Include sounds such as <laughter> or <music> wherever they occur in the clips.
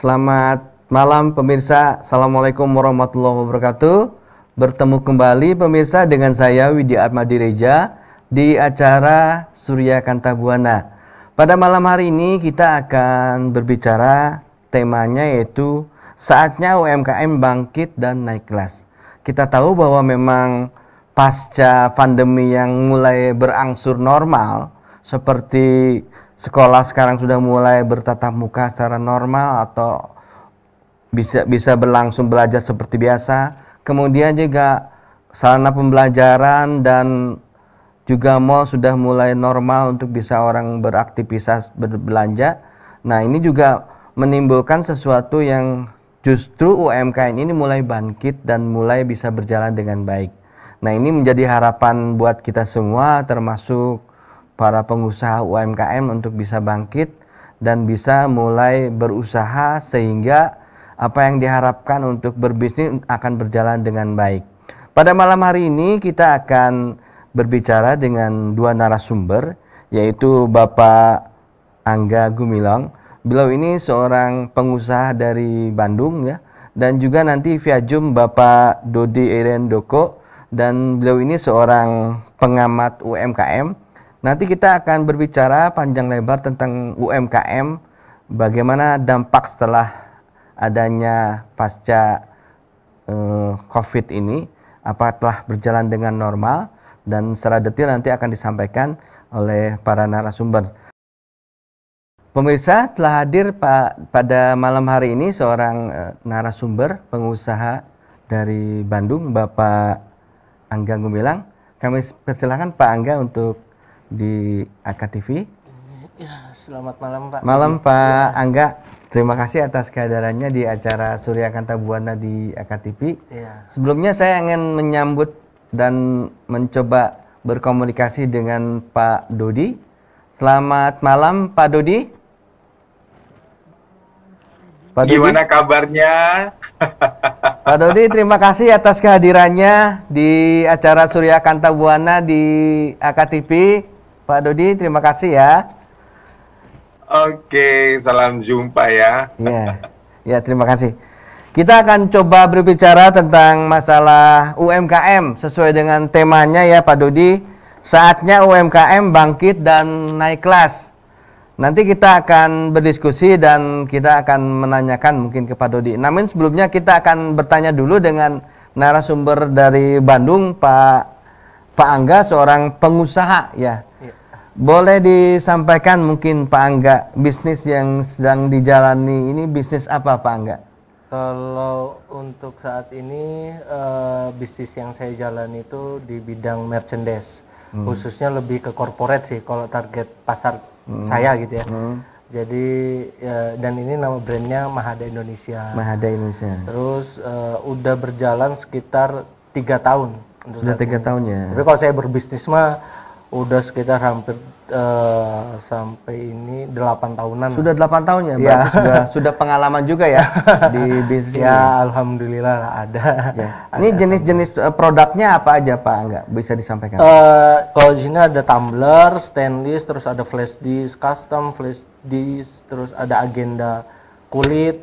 Selamat malam pemirsa. Assalamualaikum warahmatullahi wabarakatuh. Bertemu kembali pemirsa dengan saya Widi Ahmad Direja di acara Surya Kantabuana. Pada malam hari ini kita akan berbicara temanya yaitu saatnya UMKM bangkit dan naik kelas. Kita tahu bahwa memang pasca pandemi yang mulai berangsur normal seperti sekolah sekarang sudah mulai bertatap muka secara normal atau bisa bisa berlangsung belajar seperti biasa. Kemudian juga sarana pembelajaran dan juga mall sudah mulai normal untuk bisa orang beraktivitas berbelanja. Nah, ini juga menimbulkan sesuatu yang justru UMKM ini mulai bangkit dan mulai bisa berjalan dengan baik. Nah, ini menjadi harapan buat kita semua termasuk para pengusaha UMKM untuk bisa bangkit dan bisa mulai berusaha sehingga apa yang diharapkan untuk berbisnis akan berjalan dengan baik. Pada malam hari ini kita akan berbicara dengan dua narasumber yaitu Bapak Angga Gumilang. Beliau ini seorang pengusaha dari Bandung ya dan juga nanti via Zoom Bapak Dodi Doko dan beliau ini seorang pengamat UMKM Nanti kita akan berbicara panjang lebar tentang UMKM, bagaimana dampak setelah adanya pasca eh, COVID ini, apa telah berjalan dengan normal, dan secara detail nanti akan disampaikan oleh para narasumber. Pemirsa telah hadir pa pada malam hari ini seorang eh, narasumber pengusaha dari Bandung, Bapak Angga Gumilang. Kami persilahkan Pak Angga untuk di AKTV. Ya, iya. selamat malam Pak. Malam iya. Pak ya. Angga. Terima kasih atas kehadirannya di acara Surya Kanta Buana di AKTV. Ya. Sebelumnya saya ingin menyambut dan mencoba berkomunikasi dengan Pak Dodi. Selamat malam Pak Dodi. Pak Dodi. Gimana kabarnya? <laughs> Pak Dodi, terima kasih atas kehadirannya di acara Surya Kanta Buana di AKTV. Pak Dodi, terima kasih ya. Oke, salam jumpa ya. Ya, ya terima kasih. Kita akan coba berbicara tentang masalah UMKM sesuai dengan temanya ya Pak Dodi. Saatnya UMKM bangkit dan naik kelas. Nanti kita akan berdiskusi dan kita akan menanyakan mungkin ke Pak Dodi. Namun sebelumnya kita akan bertanya dulu dengan narasumber dari Bandung Pak Pak Angga seorang pengusaha ya boleh disampaikan mungkin Pak Angga bisnis yang sedang dijalani ini bisnis apa Pak Angga? Kalau untuk saat ini uh, bisnis yang saya jalani itu di bidang merchandise, hmm. khususnya lebih ke corporate sih kalau target pasar hmm. saya gitu ya. Hmm. Jadi ya, dan ini nama brandnya Mahada Indonesia. Mahada Indonesia. Terus uh, udah berjalan sekitar tiga tahun. Sudah tiga tahun ya. Tapi kalau saya berbisnis mah udah sekitar hampir uh, sampai ini 8 tahunan. Sudah 8 tahun ya, ya. sudah sudah pengalaman juga ya <laughs> di bisnis. Ya, alhamdulillah ada. Ya. <laughs> Ini jenis-jenis eh, produknya apa aja Pak Enggak Bisa disampaikan? Uh, kalau di sini ada tumbler, stainless, terus ada flash disk custom, flash disk, terus ada agenda kulit,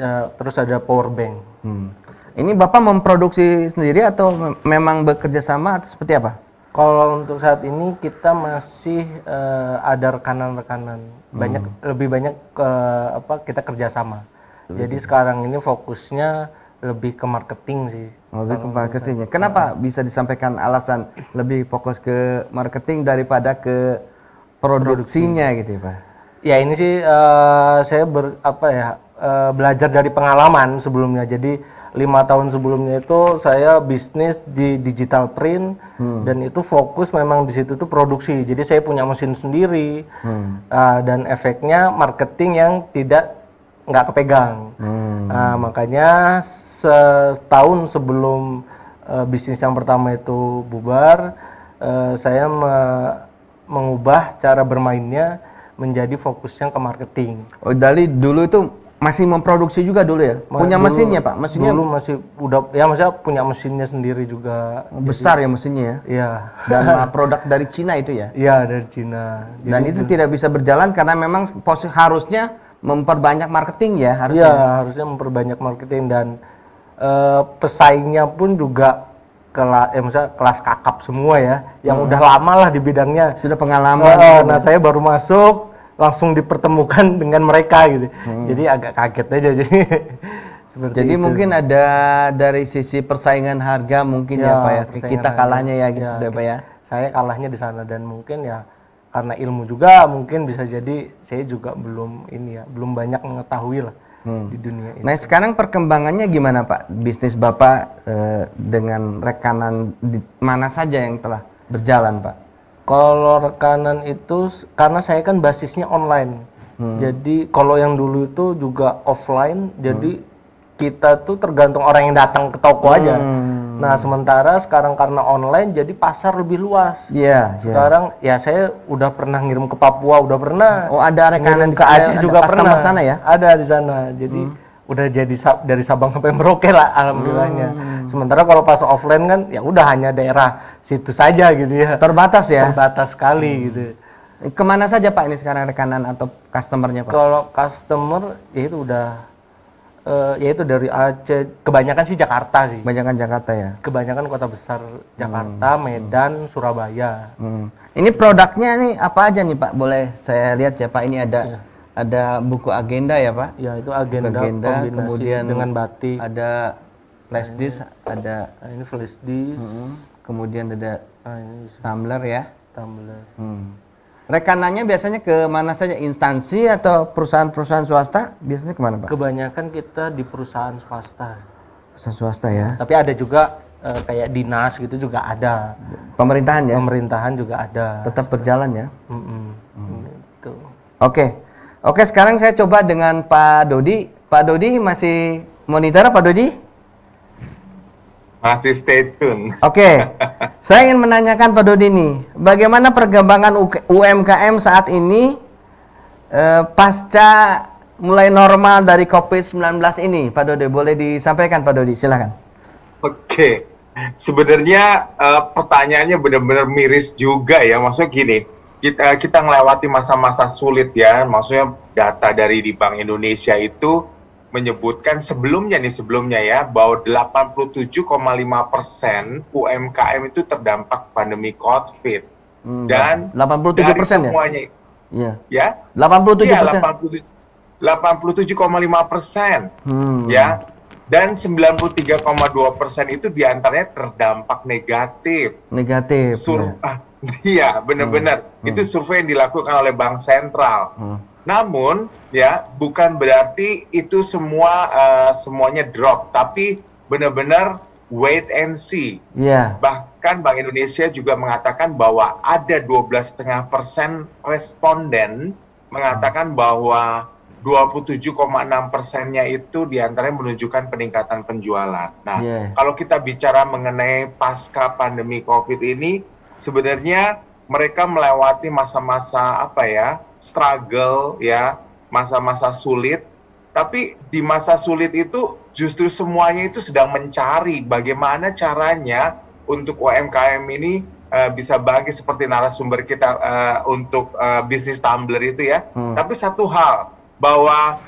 uh, terus ada power bank. Hmm. Ini Bapak memproduksi sendiri atau memang bekerja sama atau seperti apa? Kalau untuk saat ini kita masih uh, ada rekanan-rekanan hmm. banyak hmm. lebih banyak ke uh, apa kita kerjasama. Lebih Jadi banyak. sekarang ini fokusnya lebih ke marketing sih. Oh, lebih ke marketingnya. Ya. Kenapa uh, bisa disampaikan alasan lebih fokus ke marketing daripada ke produksinya produksi. gitu ya Pak? Ya ini sih uh, saya ber apa ya uh, belajar dari pengalaman sebelumnya. Jadi lima tahun sebelumnya itu saya bisnis di digital print hmm. dan itu fokus memang di situ tuh produksi jadi saya punya mesin sendiri hmm. uh, dan efeknya marketing yang tidak nggak kepegang hmm. uh, makanya setahun sebelum uh, bisnis yang pertama itu bubar uh, saya me mengubah cara bermainnya menjadi fokusnya ke marketing. Oh, dari dulu itu masih memproduksi juga dulu ya? Punya dulu, mesinnya pak? Mesinnya dulu masih udah ya maksudnya punya mesinnya sendiri juga. Besar jadi, ya mesinnya ya? Iya. Dan <laughs> produk dari Cina itu ya? Iya dari Cina. Jadi, Dan itu tidak bisa berjalan karena memang posisi harusnya memperbanyak marketing ya harusnya. Iya harusnya memperbanyak marketing dan e, pesaingnya pun juga kelas eh, misalnya kelas kakap semua ya yang hmm. udah lama lah di bidangnya sudah pengalaman oh, nah saya baru masuk langsung dipertemukan <laughs> dengan mereka gitu. Hmm. Jadi agak kaget aja jadi. <laughs> seperti jadi itu. mungkin ada dari sisi persaingan harga mungkin ya, ya Pak ya. Kita kalahnya ya gitu ya, Pak ya. Saya kalahnya di sana dan mungkin ya karena ilmu juga mungkin bisa jadi saya juga belum ini ya, belum banyak mengetahui lah hmm. di dunia ini. Nah, sekarang perkembangannya gimana Pak? Bisnis Bapak eh, dengan rekanan di mana saja yang telah berjalan Pak? Kalau rekanan itu karena saya kan basisnya online. Hmm. Jadi kalau yang dulu itu juga offline, hmm. jadi kita tuh tergantung orang yang datang ke toko hmm. aja. Nah, sementara sekarang karena online jadi pasar lebih luas. Iya, yeah, Sekarang ya saya udah pernah ngirim ke Papua, udah pernah. Oh, ada rekanan ke Aceh juga ada pernah. sana ya? Ada di sana. Jadi hmm udah jadi dari Sabang sampai Merauke lah alhamdulillahnya. Hmm. Sementara kalau pas offline kan ya udah hanya daerah situ saja gitu ya. Terbatas ya. Terbatas sekali hmm. gitu. Eh, kemana saja Pak ini sekarang rekanan atau customernya Pak? Kalau customer ya itu udah uh, eh, yaitu dari Aceh kebanyakan sih Jakarta sih kebanyakan Jakarta ya kebanyakan kota besar Jakarta hmm. Medan hmm. Surabaya hmm. ini produknya nih apa aja nih Pak boleh saya lihat ya Pak ini ada ya ada buku agenda ya Pak? Ya itu agenda, agenda kemudian dengan batik. Ada flash nah, disk, ada nah, ini flash disk. Hmm, kemudian ada nah, tumbler ya. Tumbler. Hmm. Rekanannya biasanya ke mana saja instansi atau perusahaan-perusahaan swasta? Biasanya kemana Pak? Kebanyakan kita di perusahaan swasta. Perusahaan swasta ya. Tapi ada juga e, kayak dinas gitu juga ada. Pemerintahan ya. Pemerintahan juga ada. Tetap berjalan ya. Mm -mm. Mm. Oke. Oke, sekarang saya coba dengan Pak Dodi. Pak Dodi masih monitor Pak Dodi? Masih stay tune. Oke. saya ingin menanyakan Pak Dodi nih, bagaimana perkembangan UMKM saat ini eh, pasca mulai normal dari COVID-19 ini? Pak Dodi, boleh disampaikan Pak Dodi, silakan. Oke. Sebenarnya eh, pertanyaannya benar-benar miris juga ya. Maksudnya gini, kita eh, kita melewati masa-masa sulit ya. Maksudnya data dari di Bank Indonesia itu menyebutkan sebelumnya nih sebelumnya ya bahwa 87,5 persen UMKM itu terdampak pandemi COVID hmm, dan 87 persen ya. Semuanya, iya. ya. Ya. 87 persen. Ya, 87,5 persen. Hmm. Ya. Dan 93,2 persen itu diantaranya terdampak negatif. Negatif. Sur ya. ah, Iya, hmm. benar-benar. Hmm. Itu survei yang dilakukan oleh Bank Sentral. Hmm. Namun, ya bukan berarti itu semua uh, semuanya drop, tapi benar-benar wait and see. Yeah. Bahkan Bank Indonesia juga mengatakan bahwa ada 12,5 persen responden mengatakan hmm. bahwa 27,6 persennya itu diantaranya menunjukkan peningkatan penjualan. Nah, yeah. kalau kita bicara mengenai pasca pandemi COVID ini, sebenarnya mereka melewati masa-masa apa ya struggle ya masa-masa sulit tapi di masa sulit itu justru semuanya itu sedang mencari bagaimana caranya untuk UMKM ini uh, bisa bangkit seperti narasumber kita uh, untuk uh, bisnis tumbler itu ya. Hmm. Tapi satu hal bahwa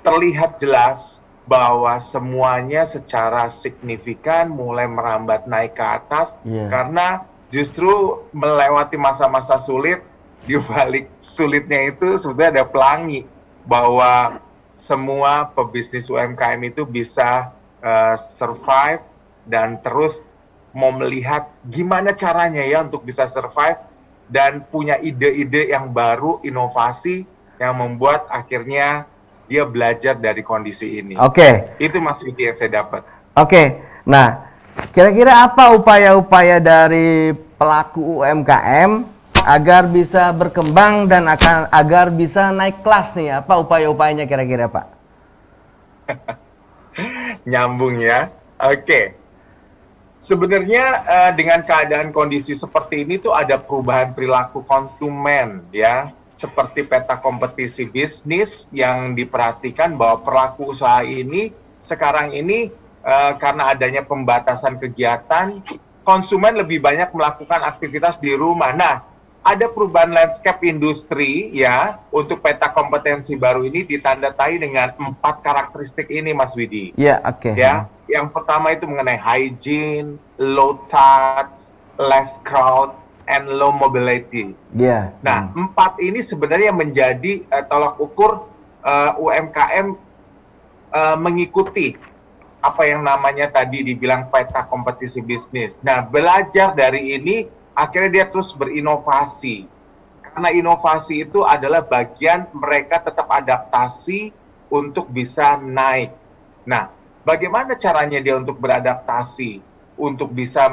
terlihat jelas bahwa semuanya secara signifikan mulai merambat naik ke atas yeah. karena justru melewati masa-masa sulit di balik sulitnya itu sebetulnya ada pelangi bahwa semua pebisnis UMKM itu bisa uh, survive dan terus mau melihat gimana caranya ya untuk bisa survive dan punya ide-ide yang baru, inovasi yang membuat akhirnya dia belajar dari kondisi ini. Oke. Okay. Itu masukin yang saya dapat. Oke. Okay. Nah, Kira-kira apa upaya-upaya dari pelaku UMKM agar bisa berkembang dan akan agar bisa naik kelas nih? Apa upaya-upayanya kira-kira, Pak? <laughs> Nyambung ya. Oke. Sebenarnya uh, dengan keadaan kondisi seperti ini tuh ada perubahan perilaku konsumen ya seperti peta kompetisi bisnis yang diperhatikan bahwa pelaku usaha ini sekarang ini Eh, karena adanya pembatasan kegiatan, konsumen lebih banyak melakukan aktivitas di rumah. Nah, ada perubahan landscape industri ya untuk peta kompetensi baru ini ditandatai dengan empat karakteristik ini, Mas Widi. Ya, yeah, oke. Okay. Ya, yang pertama itu mengenai hygiene, low touch, less crowd, and low mobility. Ya. Yeah. Nah, hmm. empat ini sebenarnya menjadi uh, tolak ukur uh, eh, UMKM uh, mengikuti apa yang namanya tadi dibilang peta kompetisi bisnis. Nah, belajar dari ini akhirnya dia terus berinovasi. Karena inovasi itu adalah bagian mereka tetap adaptasi untuk bisa naik. Nah, bagaimana caranya dia untuk beradaptasi, untuk bisa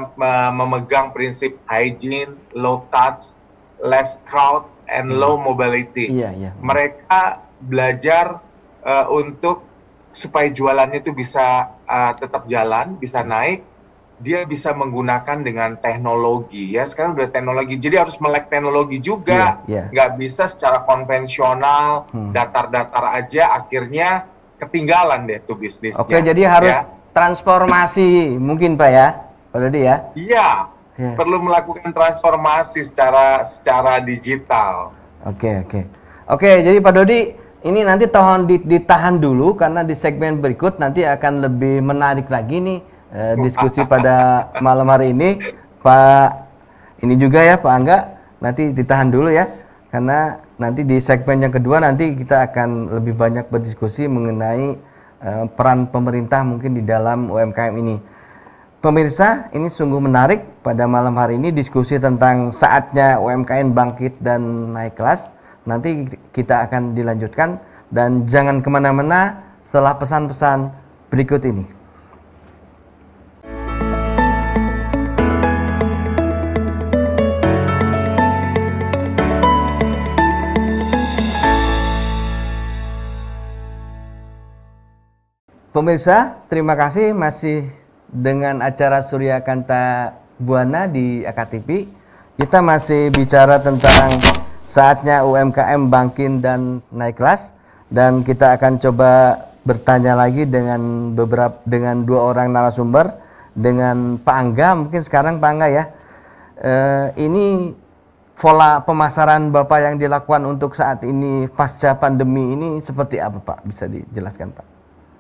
memegang prinsip hygiene, low touch, less crowd, and low hmm. mobility. Iya, iya. Mereka belajar uh, untuk supaya jualannya itu bisa uh, tetap jalan, bisa naik, dia bisa menggunakan dengan teknologi ya sekarang udah teknologi jadi harus melek teknologi juga yeah, yeah. nggak bisa secara konvensional hmm. datar-datar hmm. aja akhirnya ketinggalan deh tuh bisnisnya oke okay, jadi harus ya. transformasi mungkin pak ya pak Dodi ya iya yeah. perlu melakukan transformasi secara secara digital oke okay, oke okay. oke jadi pak Dodi ini nanti tahan ditahan dulu karena di segmen berikut nanti akan lebih menarik lagi nih eh, diskusi pada malam hari ini Pak ini juga ya Pak Angga nanti ditahan dulu ya karena nanti di segmen yang kedua nanti kita akan lebih banyak berdiskusi mengenai eh, peran pemerintah mungkin di dalam UMKM ini. Pemirsa, ini sungguh menarik pada malam hari ini diskusi tentang saatnya UMKM bangkit dan naik kelas. Nanti kita akan dilanjutkan dan jangan kemana-mana setelah pesan-pesan berikut ini. Pemirsa, terima kasih masih dengan acara Surya Kanta Buana di AKTV. Kita masih bicara tentang Saatnya UMKM bangkin dan naik kelas dan kita akan coba bertanya lagi dengan beberapa dengan dua orang narasumber dengan Pak Angga mungkin sekarang Pak Angga ya. E, ini pola pemasaran Bapak yang dilakukan untuk saat ini pasca pandemi ini seperti apa Pak? Bisa dijelaskan Pak?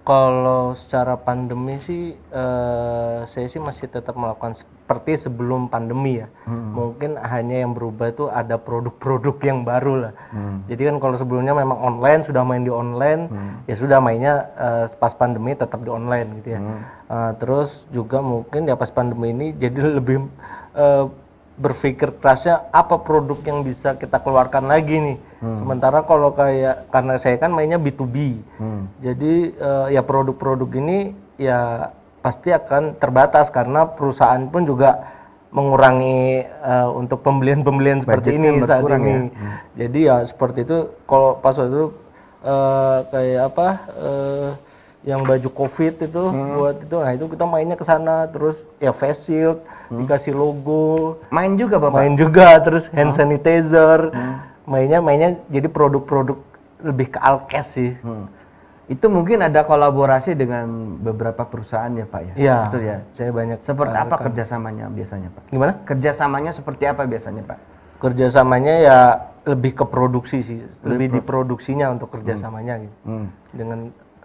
kalau secara pandemi sih uh, saya sih masih tetap melakukan seperti sebelum pandemi ya. Hmm. Mungkin hanya yang berubah itu ada produk-produk yang baru lah. Hmm. Jadi kan kalau sebelumnya memang online sudah main di online, hmm. ya sudah mainnya uh, pas pandemi tetap di online gitu ya. Hmm. Uh, terus juga mungkin ya pas pandemi ini jadi <laughs> lebih uh, berpikir kerasnya apa produk yang bisa kita keluarkan lagi nih. Hmm. Sementara kalau kayak karena saya kan mainnya B2B. Hmm. Jadi uh, ya produk-produk ini ya pasti akan terbatas karena perusahaan pun juga mengurangi uh, untuk pembelian-pembelian seperti ini saat ini. Ya? Hmm. Jadi ya seperti itu kalau pas waktu itu uh, kayak apa uh, yang baju covid itu hmm. buat itu nah itu kita mainnya ke sana terus ya face shield hmm. dikasih logo main juga bapak main juga terus hand hmm. sanitizer hmm. mainnya mainnya jadi produk-produk lebih ke alkes sih hmm. itu mungkin ada kolaborasi dengan beberapa perusahaan ya pak ya iya betul ya saya banyak seperti apa kan. kerjasamanya biasanya pak gimana kerjasamanya seperti apa biasanya pak kerjasamanya ya lebih ke produksi sih lebih, lebih pro di produksinya untuk kerjasamanya hmm. gitu hmm. dengan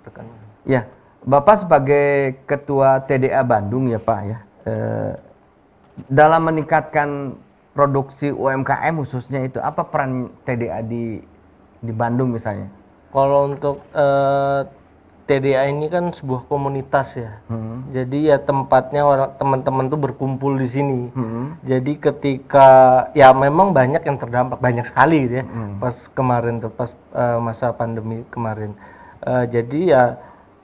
rekan Ya, Bapak sebagai Ketua TDA Bandung ya Pak ya, eh, dalam meningkatkan produksi UMKM khususnya itu apa peran TDA di di Bandung misalnya? Kalau untuk eh, TDA ini kan sebuah komunitas ya, hmm. jadi ya tempatnya orang teman-teman tuh berkumpul di sini. Hmm. Jadi ketika ya memang banyak yang terdampak banyak sekali gitu ya, hmm. pas kemarin tuh pas uh, masa pandemi kemarin. Uh, jadi ya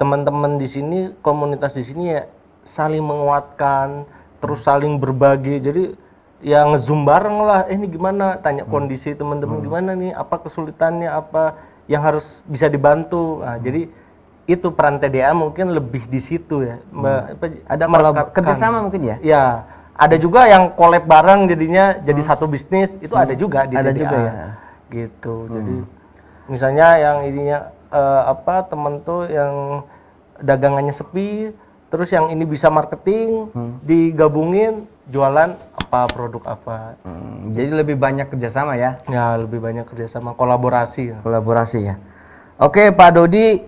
teman-teman di sini komunitas di sini ya saling menguatkan terus saling berbagi jadi ya ngezoom bareng lah eh ini gimana tanya hmm. kondisi teman-teman hmm. gimana nih apa kesulitannya apa yang harus bisa dibantu nah, hmm. jadi itu peran TDA mungkin lebih di situ ya hmm. apa, ada kalau kerjasama mungkin ya ya ada juga yang collab bareng jadinya jadi hmm. satu bisnis itu hmm. ada juga di ada TDA. juga ya gitu hmm. jadi misalnya yang ininya uh, apa temen tuh yang dagangannya sepi, terus yang ini bisa marketing hmm. digabungin jualan apa produk apa hmm, jadi lebih banyak kerjasama ya ya lebih banyak kerjasama kolaborasi ya. kolaborasi ya oke Pak Dodi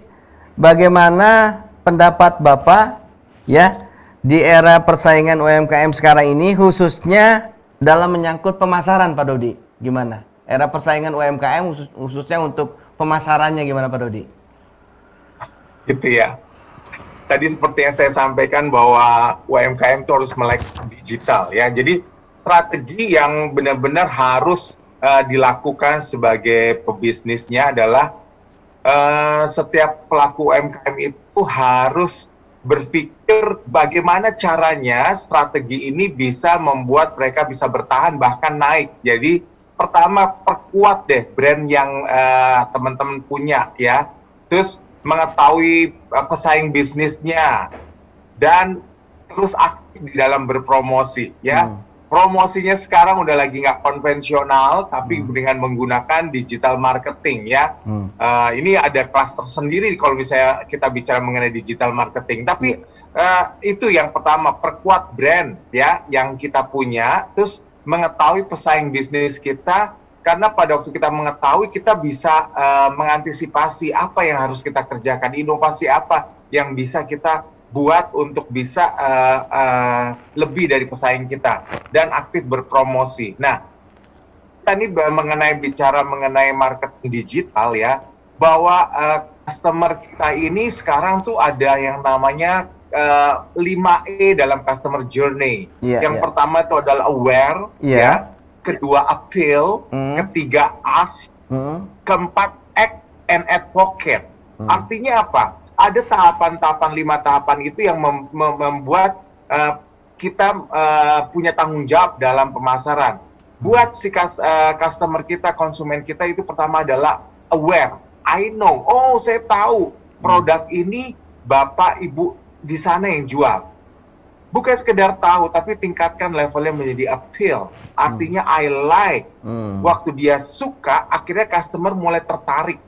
bagaimana pendapat Bapak ya di era persaingan UMKM sekarang ini khususnya dalam menyangkut pemasaran Pak Dodi gimana era persaingan UMKM khususnya untuk pemasarannya gimana Pak Dodi gitu ya tadi seperti yang saya sampaikan bahwa UMKM itu harus melek digital ya. Jadi strategi yang benar-benar harus uh, dilakukan sebagai pebisnisnya adalah uh, setiap pelaku UMKM itu harus berpikir bagaimana caranya strategi ini bisa membuat mereka bisa bertahan bahkan naik. Jadi pertama perkuat deh brand yang eh, teman-teman uh, punya ya. Terus mengetahui eh, pesaing bisnisnya dan terus aktif di dalam berpromosi ya. Hmm. Promosinya sekarang udah lagi nggak konvensional tapi hmm. dengan menggunakan digital marketing ya. Hmm. Uh, ini ada kelas tersendiri kalau misalnya kita bicara mengenai digital marketing. Tapi uh, itu yang pertama perkuat brand ya yang kita punya terus mengetahui pesaing bisnis kita karena pada waktu kita mengetahui kita bisa uh, mengantisipasi apa yang harus kita kerjakan, inovasi apa yang bisa kita buat untuk bisa uh, uh, lebih dari pesaing kita dan aktif berpromosi. Nah, tadi mengenai bicara mengenai marketing digital ya, bahwa uh, customer kita ini sekarang tuh ada yang namanya uh, 5E dalam customer journey. Yeah, yang yeah. pertama itu adalah aware yeah. ya kedua appeal, hmm. ketiga ask, hmm. keempat act and advocate. Hmm. Artinya apa? Ada tahapan-tahapan lima tahapan itu yang mem mem membuat uh, kita uh, punya tanggung jawab dalam pemasaran. Hmm. Buat si kas, uh, customer kita, konsumen kita itu pertama adalah aware. I know. Oh, saya tahu produk ini Bapak Ibu di sana yang jual bukan sekedar tahu tapi tingkatkan levelnya menjadi appeal artinya hmm. I like hmm. waktu dia suka akhirnya customer mulai tertarik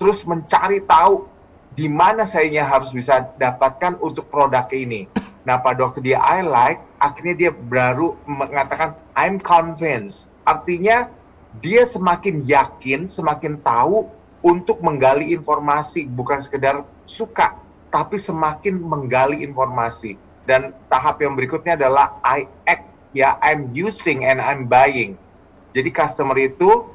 terus mencari tahu di mana sayanya harus bisa dapatkan untuk produk ini nah pada waktu dia I like akhirnya dia baru mengatakan I'm convinced artinya dia semakin yakin semakin tahu untuk menggali informasi bukan sekedar suka tapi semakin menggali informasi dan tahap yang berikutnya adalah I act ya I'm using and I'm buying jadi customer itu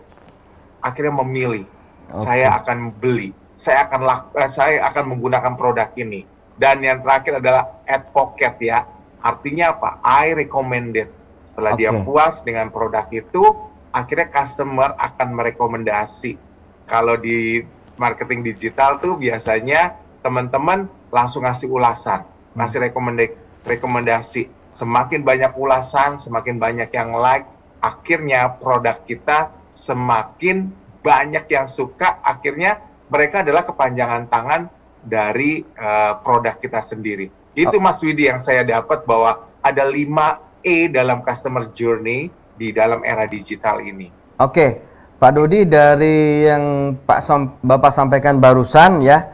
akhirnya memilih okay. saya akan beli saya akan laku, eh, saya akan menggunakan produk ini dan yang terakhir adalah advocate ya artinya apa I recommended setelah okay. dia puas dengan produk itu akhirnya customer akan merekomendasi. Kalau di marketing digital tuh biasanya teman-teman langsung ngasih ulasan, ngasih hmm. rekomendasi rekomendasi. Semakin banyak ulasan, semakin banyak yang like, akhirnya produk kita semakin banyak yang suka, akhirnya mereka adalah kepanjangan tangan dari uh, produk kita sendiri. Itu oh. Mas Widi yang saya dapat bahwa ada 5 E dalam customer journey di dalam era digital ini. Oke, Pak Dodi dari yang Pak Som Bapak sampaikan barusan ya,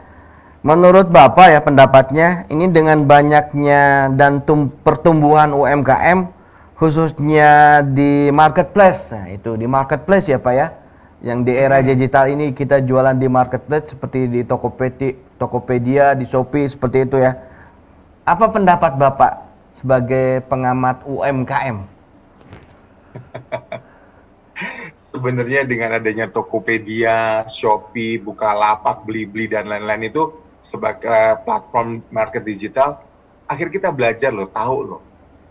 Menurut Bapak ya pendapatnya, ini dengan banyaknya dan tum, pertumbuhan UMKM khususnya di marketplace. Nah, itu di marketplace ya Pak ya. Yang di era digital ini kita jualan di marketplace seperti di Tokopedia, Tokopedia, di Shopee seperti itu ya. Apa pendapat Bapak sebagai pengamat UMKM? Sebenarnya dengan adanya Tokopedia, Shopee, Bukalapak, Blibli dan lain-lain itu sebagai platform market digital, akhir kita belajar loh, tahu loh.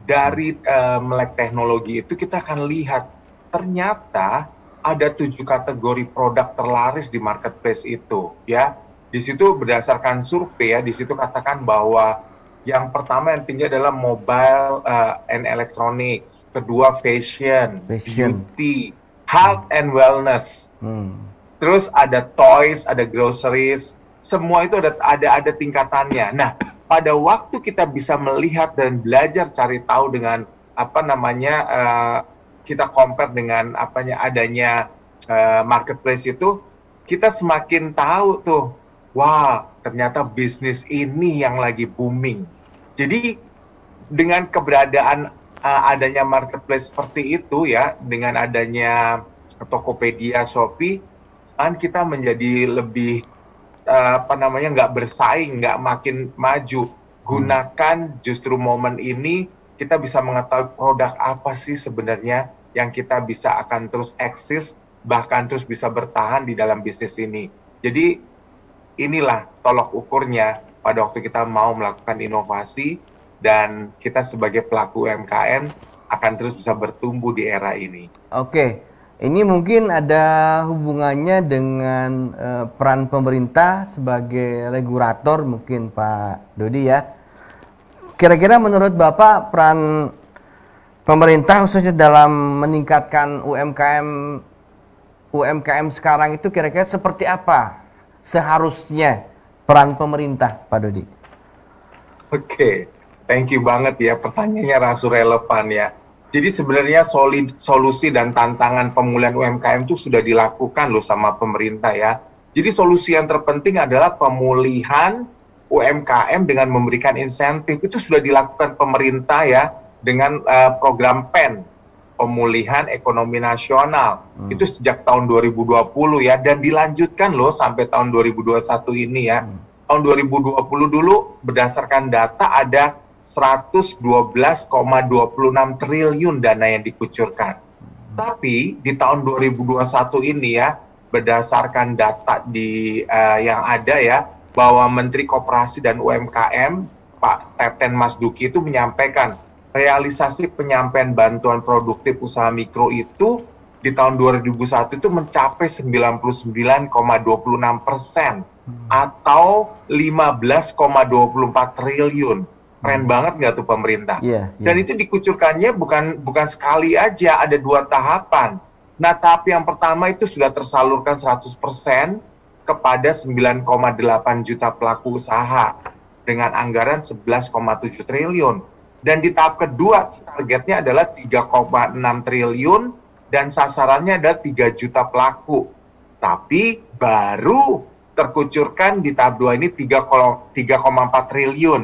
Dari uh, melek teknologi itu kita akan lihat ternyata ada tujuh kategori produk terlaris di marketplace itu, ya. Di situ berdasarkan survei ya, di situ katakan bahwa yang pertama yang tinggi adalah mobile uh, and electronics, kedua fashion, fashion. beauty, health and wellness. Hmm. Terus ada toys, ada groceries, semua itu ada ada ada tingkatannya. Nah, pada waktu kita bisa melihat dan belajar cari tahu dengan apa namanya uh, kita compare dengan apanya adanya uh, marketplace itu, kita semakin tahu tuh, wah ternyata bisnis ini yang lagi booming. Jadi dengan keberadaan uh, adanya marketplace seperti itu ya, dengan adanya Tokopedia, Shopee, kan kita menjadi lebih Eh, apa namanya nggak bersaing, nggak makin maju. Hmm. Gunakan justru momen ini kita bisa mengetahui produk apa sih sebenarnya yang kita bisa akan terus eksis bahkan terus bisa bertahan di dalam bisnis ini. Jadi inilah tolok ukurnya pada waktu kita mau melakukan inovasi dan kita sebagai pelaku UMKM akan terus bisa bertumbuh di era ini. Oke. Okay. Ini mungkin ada hubungannya dengan uh, peran pemerintah sebagai regulator mungkin Pak Dodi ya. Kira-kira menurut Bapak peran pemerintah khususnya dalam meningkatkan UMKM UMKM sekarang itu kira-kira seperti apa seharusnya peran pemerintah Pak Dodi? Oke, okay. thank you banget ya pertanyaannya rasul relevan ya jadi sebenarnya solid solusi dan tantangan pemulihan UMKM itu sudah dilakukan loh sama pemerintah ya. Jadi solusi yang terpenting adalah pemulihan UMKM dengan memberikan insentif itu sudah dilakukan pemerintah ya dengan uh, program PEN pemulihan ekonomi nasional hmm. itu sejak tahun 2020 ya dan dilanjutkan loh sampai tahun 2021 ini ya. Hmm. Tahun 2020 dulu berdasarkan data ada 112,26 triliun dana yang dikucurkan. Tapi di tahun 2021 ini ya, berdasarkan data di uh, yang ada ya, bahwa Menteri Koperasi dan UMKM Pak Teten Mas Duki itu menyampaikan realisasi penyampaian bantuan produktif usaha mikro itu di tahun 2001 itu mencapai 99,26 persen hmm. atau 15,24 triliun keren hmm. banget nggak tuh pemerintah. Yeah, yeah. Dan itu dikucurkannya bukan bukan sekali aja, ada dua tahapan. Nah, tahap yang pertama itu sudah tersalurkan 100% kepada 9,8 juta pelaku usaha dengan anggaran 11,7 triliun. Dan di tahap kedua targetnya adalah 3,6 triliun dan sasarannya ada 3 juta pelaku. Tapi baru terkucurkan di tahap 2 ini 3,4 triliun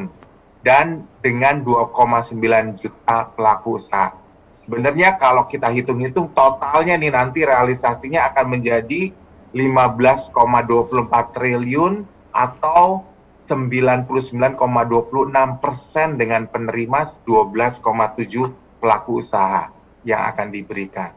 dan dengan 2,9 juta pelaku usaha. Sebenarnya kalau kita hitung-hitung totalnya nih nanti realisasinya akan menjadi 15,24 triliun atau 99,26 persen dengan penerima 12,7 pelaku usaha yang akan diberikan.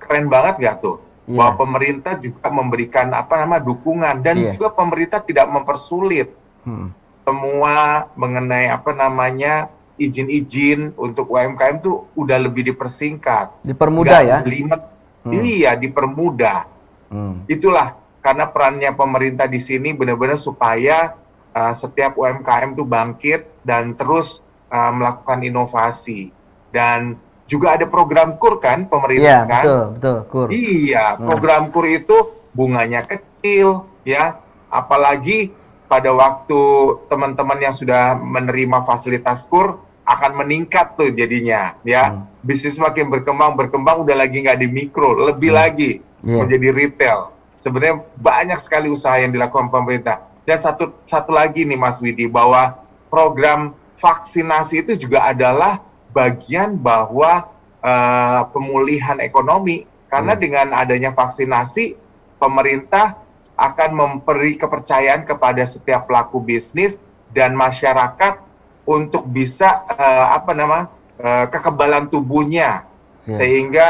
Keren banget nggak tuh? Yeah. Bahwa pemerintah juga memberikan apa nama dukungan dan yeah. juga pemerintah tidak mempersulit. Hmm semua mengenai apa namanya izin-izin untuk UMKM tuh udah lebih dipersingkat, dipermudah ya. Limet, hmm. Iya, dipermudah. Hmm. Itulah karena perannya pemerintah di sini benar-benar supaya uh, setiap UMKM tuh bangkit dan terus uh, melakukan inovasi dan juga ada program kur kan pemerintah ya, kan? Betul, betul, kur. Iya, hmm. program hmm. kur itu bunganya kecil ya, apalagi pada waktu teman-teman yang sudah menerima fasilitas kur akan meningkat tuh jadinya ya hmm. bisnis makin berkembang berkembang udah lagi nggak di mikro lebih hmm. lagi yeah. menjadi retail sebenarnya banyak sekali usaha yang dilakukan pemerintah dan satu satu lagi nih Mas Widi bahwa program vaksinasi itu juga adalah bagian bahwa uh, pemulihan ekonomi karena hmm. dengan adanya vaksinasi pemerintah akan memberi kepercayaan kepada setiap pelaku bisnis dan masyarakat untuk bisa uh, apa nama uh, kekebalan tubuhnya yeah. sehingga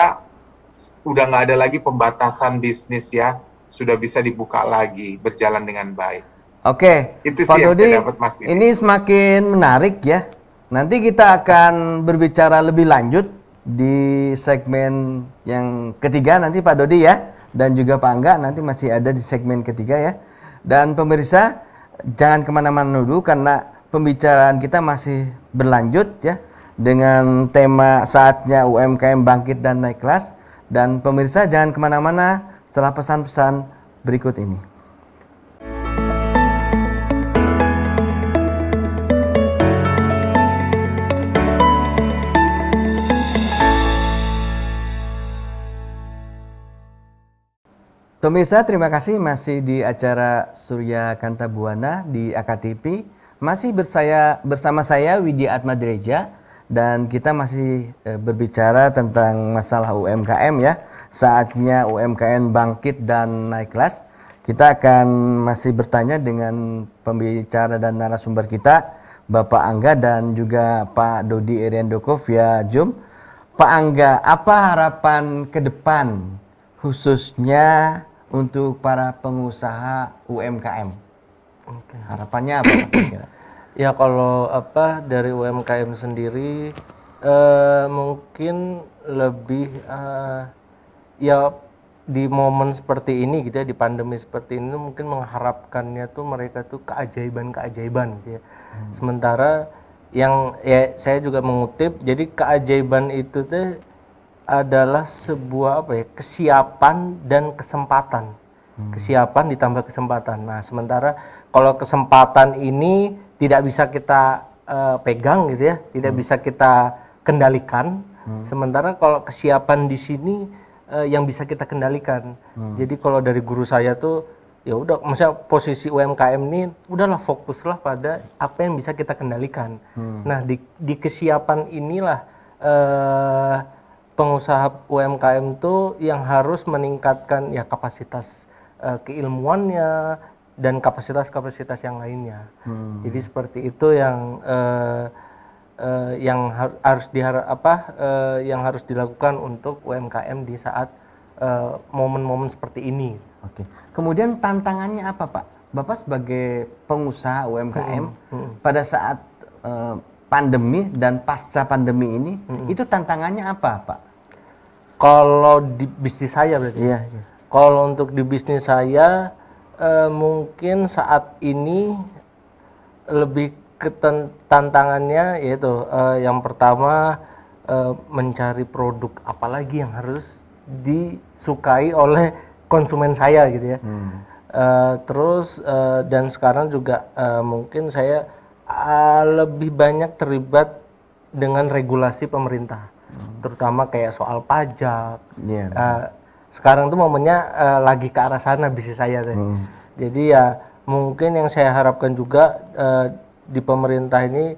sudah nggak ada lagi pembatasan bisnis ya sudah bisa dibuka lagi berjalan dengan baik. Oke, itu Pak Dodi, ini semakin menarik ya. Nanti kita akan berbicara lebih lanjut di segmen yang ketiga nanti Pak Dodi ya dan juga Pak Angga nanti masih ada di segmen ketiga ya. Dan pemirsa jangan kemana-mana dulu karena pembicaraan kita masih berlanjut ya dengan tema saatnya UMKM bangkit dan naik kelas. Dan pemirsa jangan kemana-mana setelah pesan-pesan berikut ini. Pemirsa, terima kasih masih di acara Surya Kanta Buana di AKTP Masih bersaya, bersama saya Widi Atma Dereja dan kita masih eh, berbicara tentang masalah UMKM ya. Saatnya UMKM bangkit dan naik kelas. Kita akan masih bertanya dengan pembicara dan narasumber kita, Bapak Angga dan juga Pak Dodi Eriandoko via ya, Zoom. Pak Angga, apa harapan ke depan khususnya untuk para pengusaha UMKM? Okay. Harapannya apa? <clears throat> ya kalau apa dari UMKM sendiri uh, mungkin lebih uh, ya di momen seperti ini gitu ya di pandemi seperti ini mungkin mengharapkannya tuh mereka tuh keajaiban keajaiban gitu ya. Hmm. Sementara yang ya saya juga mengutip jadi keajaiban itu tuh adalah sebuah apa ya kesiapan dan kesempatan hmm. kesiapan ditambah kesempatan nah sementara kalau kesempatan ini tidak bisa kita uh, pegang gitu ya tidak hmm. bisa kita kendalikan hmm. sementara kalau kesiapan di sini uh, yang bisa kita kendalikan hmm. jadi kalau dari guru saya tuh ya udah maksudnya posisi UMKM ini udahlah fokuslah pada apa yang bisa kita kendalikan hmm. nah di, di kesiapan inilah uh, pengusaha UMKM itu yang harus meningkatkan ya kapasitas uh, keilmuannya dan kapasitas-kapasitas yang lainnya. Hmm. Jadi seperti itu yang uh, uh, yang har harus dihar apa uh, yang harus dilakukan untuk UMKM di saat momen-momen uh, seperti ini. Oke. Kemudian tantangannya apa, Pak? Bapak sebagai pengusaha UMKM hmm. Hmm. pada saat uh, pandemi dan pasca pandemi ini, hmm. itu tantangannya apa, Pak? Kalau di bisnis saya berarti. Iya. iya. Kalau untuk di bisnis saya eh, mungkin saat ini lebih ke tantangannya yaitu eh, yang pertama eh, mencari produk apalagi yang harus disukai oleh konsumen saya gitu ya. Hmm. Eh, terus eh, dan sekarang juga eh, mungkin saya eh, lebih banyak terlibat dengan regulasi pemerintah terutama kayak soal pajak. Yeah. Iya. Uh, sekarang tuh momennya uh, lagi ke arah sana bisnis saya deh. Hmm. Jadi ya mungkin yang saya harapkan juga uh, di pemerintah ini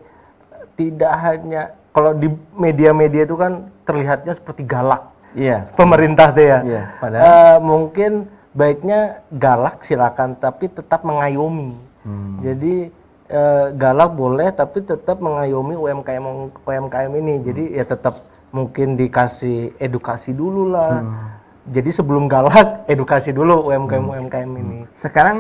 tidak hanya kalau di media-media itu kan terlihatnya seperti galak. Iya. Yeah. Pemerintah deh ya. Yeah, padahal uh, mungkin baiknya galak silakan tapi tetap mengayomi. Hmm. Jadi galak boleh tapi tetap mengayomi UMKM UMKM ini. Hmm. Jadi ya tetap mungkin dikasih edukasi dulu lah. Hmm. Jadi sebelum galak, <laughs> edukasi dulu UMKM hmm. UMKM ini. Hmm. Sekarang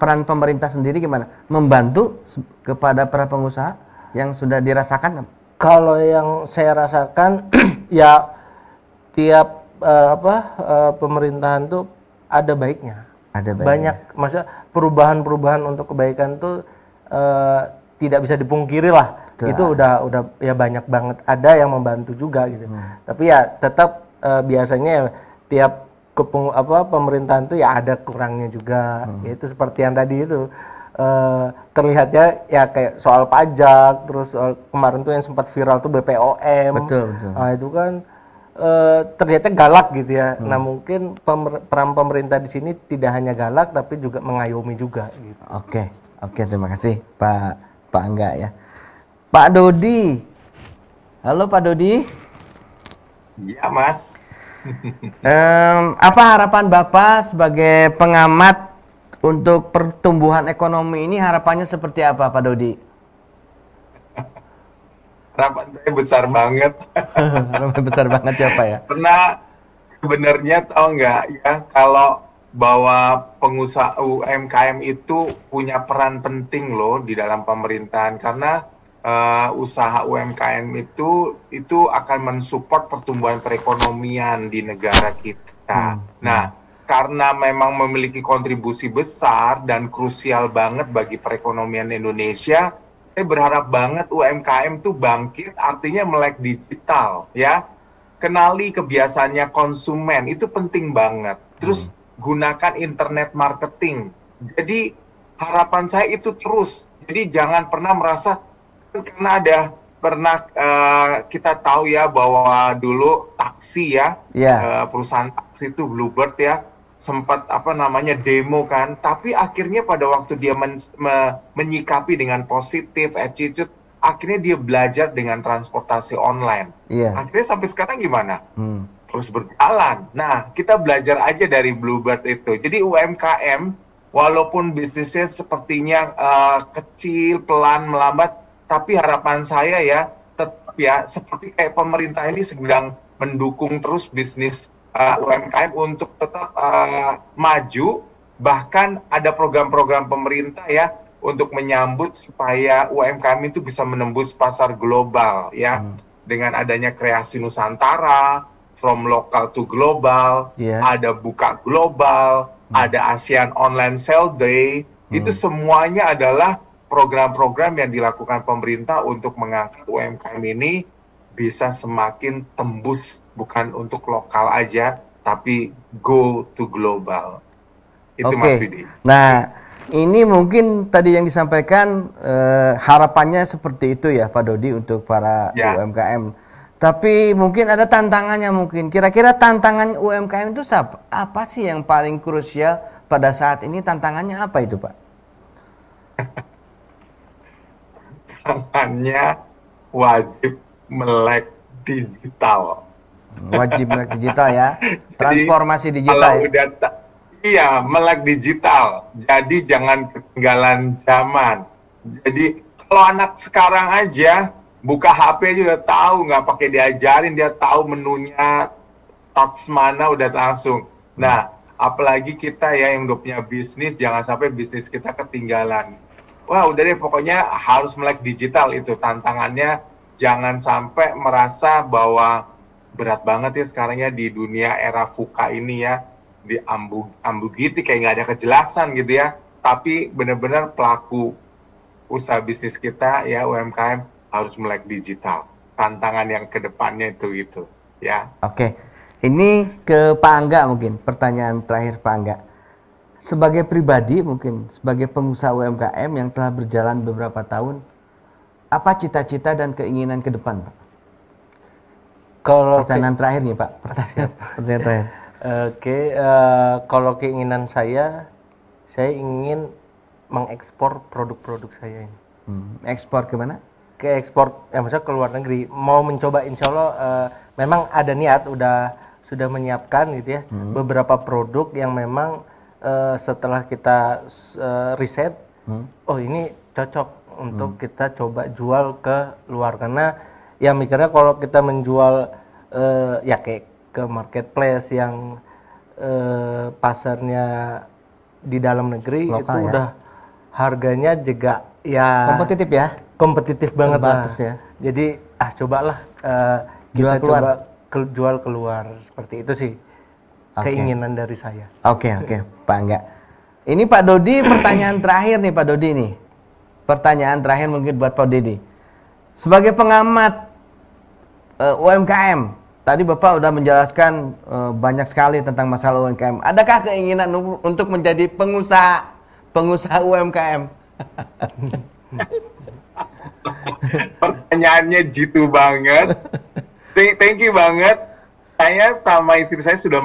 peran pemerintah sendiri gimana? Membantu kepada para pengusaha yang sudah dirasakan? Kalau yang saya rasakan <clears throat> ya tiap uh, apa uh, pemerintahan tuh ada baiknya. Ada baiknya. Banyak maksudnya perubahan-perubahan untuk kebaikan tuh uh, tidak bisa dipungkiri lah itu udah udah ya banyak banget ada yang membantu juga gitu hmm. tapi ya tetap uh, biasanya ya tiap kepung apa pemerintahan tuh ya ada kurangnya juga hmm. Ya itu seperti yang tadi itu uh, terlihatnya ya kayak soal pajak terus soal, kemarin tuh yang sempat viral tuh BPOM betul betul nah, itu kan uh, terlihatnya galak gitu ya hmm. nah mungkin pemer peran pemerintah di sini tidak hanya galak tapi juga mengayomi juga gitu. oke okay. oke okay, terima kasih Pak Pak Angga ya Pak Dodi. Halo Pak Dodi. Iya Mas. Um, apa harapan Bapak sebagai pengamat untuk pertumbuhan ekonomi ini harapannya seperti apa Pak Dodi? Harapan saya besar banget. <laughs> harapan besar banget ya Pak ya. Karena sebenarnya tahu nggak ya kalau bahwa pengusaha UMKM itu punya peran penting loh di dalam pemerintahan karena uh, usaha UMKM itu itu akan mensupport pertumbuhan perekonomian di negara kita. Hmm. Nah, hmm. karena memang memiliki kontribusi besar dan krusial banget bagi perekonomian Indonesia, saya berharap banget UMKM tuh bangkit artinya melek digital ya. Kenali kebiasaannya konsumen itu penting banget. Terus hmm. gunakan internet marketing. Jadi harapan saya itu terus. Jadi jangan pernah merasa karena ada pernah uh, kita tahu ya bahwa dulu taksi ya yeah. Iya. uh, perusahaan taksi itu Bluebird ya sempat apa namanya demo kan tapi akhirnya pada waktu dia men me menyikapi dengan positif attitude akhirnya dia belajar dengan transportasi online yeah. akhirnya sampai sekarang gimana hmm. terus berjalan nah kita belajar aja dari Bluebird itu jadi UMKM walaupun bisnisnya sepertinya uh, kecil pelan melambat tapi harapan saya ya tetap ya seperti kayak pemerintah ini sedang mendukung terus bisnis uh, eh, UMKM untuk tetap uh, maju bahkan ada program-program pemerintah ya untuk menyambut supaya UMKM itu bisa menembus pasar global ya hmm. dengan adanya kreasi Nusantara from local to global yeah. ada buka global hmm. ada ASEAN Online Sale Day hmm. itu semuanya adalah program-program yang dilakukan pemerintah untuk mengangkat UMKM ini bisa semakin tembus bukan untuk lokal aja tapi go to global. Itu okay. Mas Widi. Nah, ini mungkin tadi yang disampaikan eh, harapannya seperti itu ya Pak Dodi untuk para ya. UMKM. Tapi mungkin ada tantangannya mungkin. Kira-kira tantangan UMKM itu apa sih yang paling krusial pada saat ini tantangannya apa itu, Pak? <laughs> namanya wajib melek digital. Wajib melek digital ya. <laughs> Transformasi Jadi, digital. Kalau ya? udah iya, melek digital. Jadi jangan ketinggalan zaman. Jadi kalau anak sekarang aja buka HP aja udah tahu nggak pakai diajarin dia tahu menunya touch mana udah langsung. Nah, hmm. apalagi kita ya yang udah punya bisnis jangan sampai bisnis kita ketinggalan wah udah deh pokoknya harus melek digital itu tantangannya jangan sampai merasa bahwa berat banget ya sekarang ya di dunia era fuka ini ya di ambu ambu gitu kayak nggak ada kejelasan gitu ya tapi benar-benar pelaku usaha bisnis kita ya UMKM harus melek digital tantangan yang kedepannya itu gitu ya oke ini ke Pak Angga mungkin pertanyaan terakhir Pak Angga sebagai pribadi mungkin sebagai pengusaha UMKM yang telah berjalan beberapa tahun apa cita-cita dan keinginan ke depan Pak? Kalau pertanyaan ke... terakhir nih Pak, pertanyaan, <laughs> pertanyaan terakhir. Oke, okay, uh, eh, kalau keinginan saya, saya ingin mengekspor produk-produk saya ini. Hmm, ekspor ke mana? Ke ekspor, ya maksudnya ke luar negeri. Mau mencoba insya Allah, uh, memang ada niat, udah sudah menyiapkan gitu ya, hmm. beberapa produk yang memang uh, setelah kita uh, riset, hmm. oh ini cocok untuk hmm. kita coba jual ke luar karena ya mikirnya kalau kita menjual uh, ya kayak ke marketplace yang uh, pasarnya di dalam negeri Lokal itu ya? udah harganya juga ya kompetitif ya kompetitif banget lah. ya jadi ah cobalah uh, jual kita keluar. coba ke, jual keluar seperti itu sih okay. keinginan dari saya. Oke okay, oke okay. Pak Angga. Ini Pak Dodi pertanyaan terakhir nih Pak Dodi nih. Pertanyaan terakhir mungkin buat Pak Dodi. Sebagai pengamat uh, eh, UMKM, tadi Bapak sudah menjelaskan uh, banyak sekali tentang masalah UMKM. Adakah keinginan untuk menjadi pengusaha pengusaha UMKM? <laughs> Pertanyaannya jitu banget. Thank, thank you banget saya sama istri saya sudah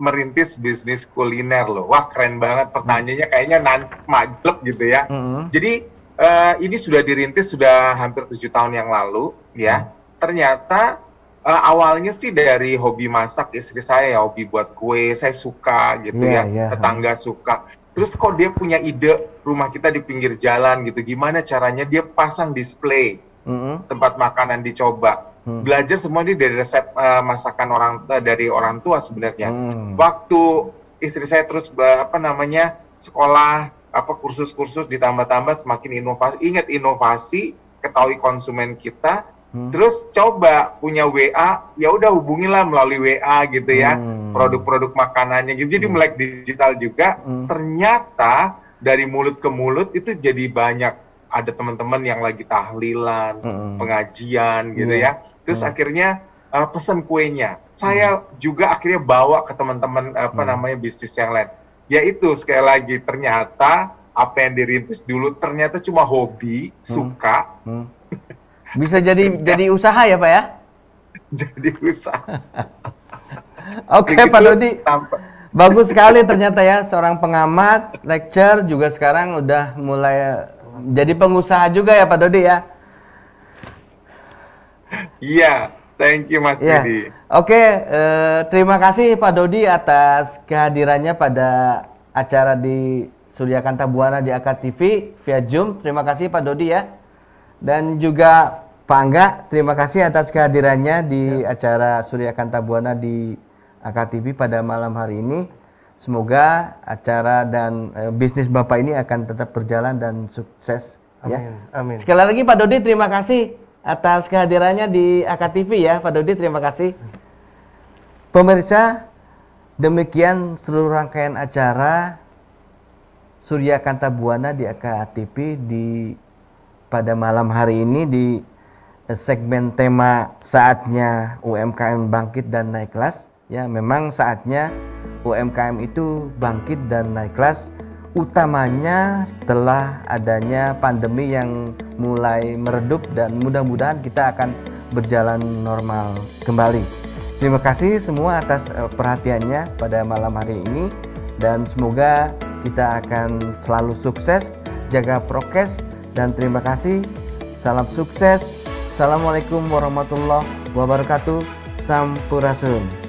merintis bisnis kuliner loh. Wah keren banget pertanyaannya kayaknya nanti majlep gitu ya. Mm -hmm. Jadi uh, ini sudah dirintis sudah hampir tujuh tahun yang lalu ya. Mm. Ternyata uh, awalnya sih dari hobi masak istri saya, ya, hobi buat kue saya suka gitu yeah, ya. Yeah. Tetangga suka. Terus kok dia punya ide rumah kita di pinggir jalan gitu. Gimana caranya dia pasang display mm -hmm. tempat makanan dicoba hmm. belajar semua ini dari resep uh, masakan orang uh, dari orang tua sebenarnya. Hmm. Waktu istri saya terus apa namanya sekolah apa kursus-kursus ditambah-tambah semakin inovasi. Ingat inovasi, ketahui konsumen kita. Hmm. Terus coba punya WA, ya udah hubungilah melalui WA gitu ya, hmm. produk-produk hmm. makanannya gitu. Jadi hmm. melek digital juga. Hmm. Ternyata dari mulut ke mulut itu jadi banyak ada teman-teman yang lagi tahlilan, -hmm. pengajian gitu hmm. ya. Terus hmm. akhirnya uh, eh, pesan kuenya. Saya hmm. juga akhirnya bawa ke teman-teman eh, apa hmm. namanya bisnis yang lain. Yaitu sekali lagi ternyata apa yang dirintis dulu ternyata cuma hobi, hmm. suka. Hmm. Bisa jadi <laughs> jadi usaha ya, Pak ya? <laughs> jadi usaha. <laughs> Oke, okay, Pak Dodi. Bagus sekali ternyata ya seorang pengamat, lecture juga sekarang udah mulai eh, jadi pengusaha juga ya Pak Dodi ya. Iya, thank you Mas iya. Didi. Yeah. Oke, eh, terima kasih Pak Dodi atas kehadirannya pada acara di Kanta Buana di Akad TV via Zoom. Terima kasih Pak Dodi ya. Dan juga Pak Angga, terima kasih atas kehadirannya di yeah. acara Kanta Buana di Akad TV pada malam hari ini. Semoga acara dan e, bisnis Bapak ini akan tetap berjalan dan sukses. Ya. Amin. Ya. Amin. Sekali lagi Pak Dodi terima kasih atas kehadirannya di AKTV ya Pak Dodi terima kasih pemirsa demikian seluruh rangkaian acara Surya Kanta Buana di AKTV di pada malam hari ini di segmen tema saatnya UMKM bangkit dan naik kelas ya memang saatnya UMKM itu bangkit dan naik kelas utamanya setelah adanya pandemi yang mulai meredup dan mudah-mudahan kita akan berjalan normal kembali. Terima kasih semua atas eh, perhatiannya pada malam hari ini dan semoga kita akan selalu sukses, jaga prokes dan terima kasih. Salam sukses. Assalamualaikum warahmatullahi wabarakatuh. Sampurasun.